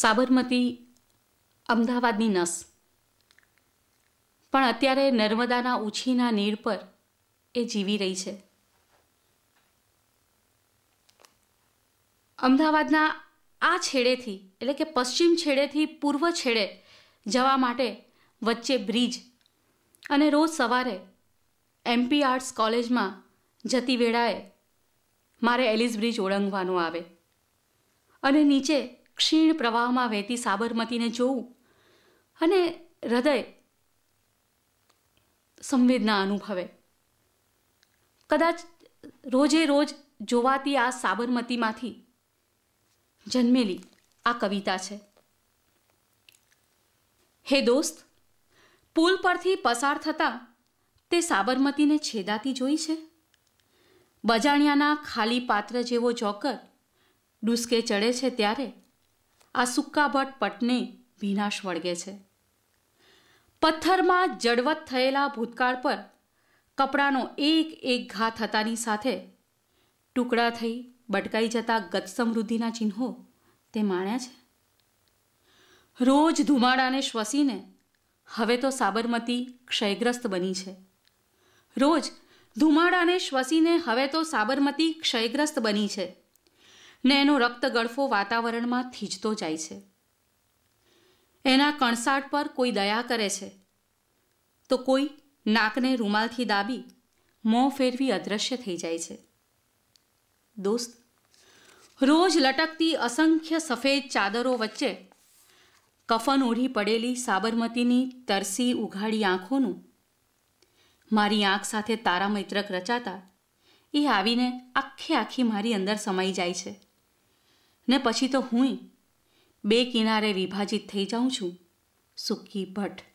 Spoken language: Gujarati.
સાબરમતી અમદાવાદની નસ પણ અત્યારે નર્મદાના ઉછીના નીર પર એ જીવી રહી છે અમદાવાદના આ છેડેથી એટલે કે પશ્ચિમ છેડેથી પૂર્વ છેડે જવા માટે વચ્ચે બ્રિજ અને રોજ સવારે એમપી આર્ટ્સ કોલેજમાં જતી વેળાએ મારે એલિસ બ્રિજ ઓળંગવાનું આવે અને નીચે ક્ષીણ પ્રવાહમાં વહેતી સાબરમતીને જોવું અને હૃદય સંવેદના અનુભવે કદાચ રોજે રોજ જોવાતી આ સાબરમતીમાંથી જન્મેલી આ કવિતા છે હે દોસ્ત પુલ પરથી પસાર થતા તે સાબરમતીને છેદાતી જોઈ છે બજાણિયાના ખાલી પાત્ર જેવો જોકર ડુસકે ચડે છે ત્યારે આ સુક્કાભટ્ટ પટને વિનાશ વળગે છે પથ્થરમાં જડવત થયેલા ભૂતકાળ પર કપડાનો એક એક ઘા થતાની સાથે ટુકડા થઈ બટકાઈ જતા ગત સમૃદ્ધિના ચિહ્નો તે માણ્યા છે રોજ ધુમાડાને શ્વસીને હવે તો સાબરમતી ક્ષયગ્રસ્ત બની છે રોજ ધુમાડાને શ્વસીને હવે તો સાબરમતી ક્ષયગ્રસ્ત બની છે ને એનો રક્તગળફો વાતાવરણમાં થીજતો જાય છે એના કણસાટ પર કોઈ દયા કરે છે તો કોઈ નાકને રૂમાલથી દાબી મોં ફેરવી અદ્રશ્ય થઈ જાય છે દોસ્ત રોજ લટકતી અસંખ્ય સફેદ ચાદરો વચ્ચે કફન ઓઢી પડેલી સાબરમતીની તરસી ઉઘાડી આંખોનું મારી આંખ સાથે તારા મૈત્રક રચાતા એ આવીને આખે આખી મારી અંદર સમાઈ જાય છે ને પછી તો હું બે કિનારે વિભાજિત થઈ જાઉં છું સુકી ભટ્ટ